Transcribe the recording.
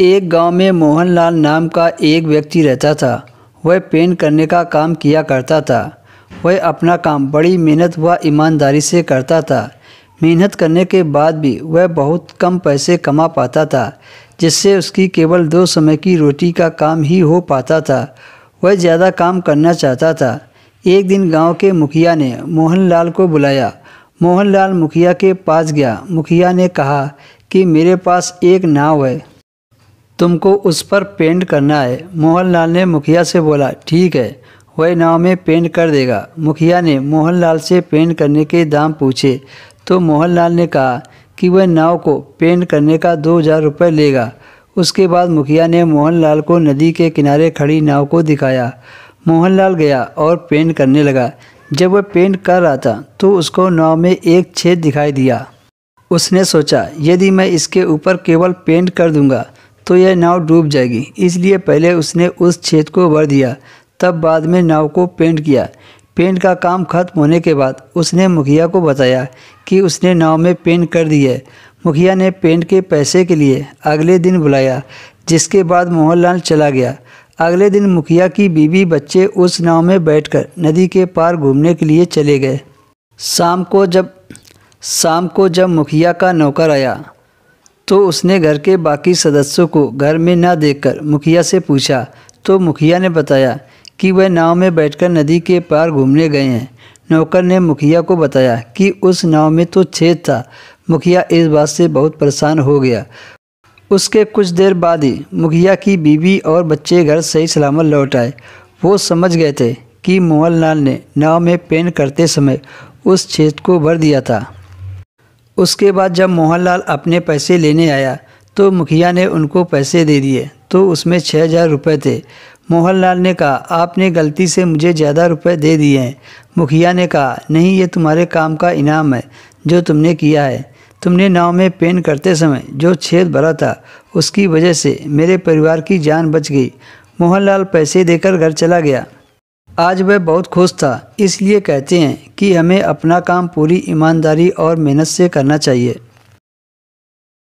एक गांव में मोहनलाल नाम का एक व्यक्ति रहता था वह पेंट करने का काम किया करता था वह अपना काम बड़ी मेहनत व ईमानदारी से करता था मेहनत करने के बाद भी वह बहुत कम पैसे कमा पाता था जिससे उसकी केवल दो समय की रोटी का काम ही हो पाता था वह ज़्यादा काम करना चाहता था एक दिन गांव के मुखिया ने मोहनलाल को बुलाया मोहनलाल मुखिया के पास गया मुखिया ने कहा कि मेरे पास एक नाव है तुमको उस पर पेंट करना है मोहनलाल ने मुखिया से बोला ठीक है वह नाव में पेंट कर देगा मुखिया ने मोहनलाल से पेंट करने के दाम पूछे तो मोहनलाल ने कहा कि वह नाव को पेंट करने का दो हज़ार रुपये लेगा उसके बाद मुखिया ने मोहनलाल को नदी के किनारे खड़ी नाव को दिखाया मोहनलाल गया और पेंट करने लगा जब वह पेंट कर रहा था तो उसको नाव में एक छेद दिखाई दिया उसने सोचा यदि मैं इसके ऊपर केवल पेंट कर दूंगा तो यह नाव डूब जाएगी इसलिए पहले उसने उस छेद को भर दिया तब बाद में नाव को पेंट किया पेंट का काम खत्म होने के बाद उसने मुखिया को बताया कि उसने नाव में पेंट कर दिया है मुखिया ने पेंट के पैसे के लिए अगले दिन बुलाया जिसके बाद मोहनलाल चला गया अगले दिन मुखिया की बीवी बच्चे उस नाव में बैठकर नदी के पार घूमने के लिए चले गए शाम को जब शाम को जब मुखिया का नौकर आया तो उसने घर के बाकी सदस्यों को घर में न देखकर मुखिया से पूछा तो मुखिया ने बताया कि वह नाव में बैठकर नदी के पार घूमने गए हैं नौकर ने मुखिया को बताया कि उस नाव में तो छेद था मुखिया इस बात से बहुत परेशान हो गया उसके कुछ देर बाद ही मुखिया की बीवी और बच्चे घर सही सलामत लौट आए वो समझ गए थे कि लाल ने नाव में पेंट करते समय उस छेद को भर दिया था उसके बाद जब मोहनलाल अपने पैसे लेने आया तो मुखिया ने उनको पैसे दे दिए तो उसमें छः हज़ार रुपये थे मोहनलाल ने कहा आपने गलती से मुझे ज़्यादा रुपए दे दिए हैं मुखिया ने कहा नहीं ये तुम्हारे काम का इनाम है जो तुमने किया है तुमने नाव में पेन करते समय जो छेद भरा था उसकी वजह से मेरे परिवार की जान बच गई मोहनलाल पैसे देकर घर चला गया आज वह बहुत खुश था इसलिए कहते हैं कि हमें अपना काम पूरी ईमानदारी और मेहनत से करना चाहिए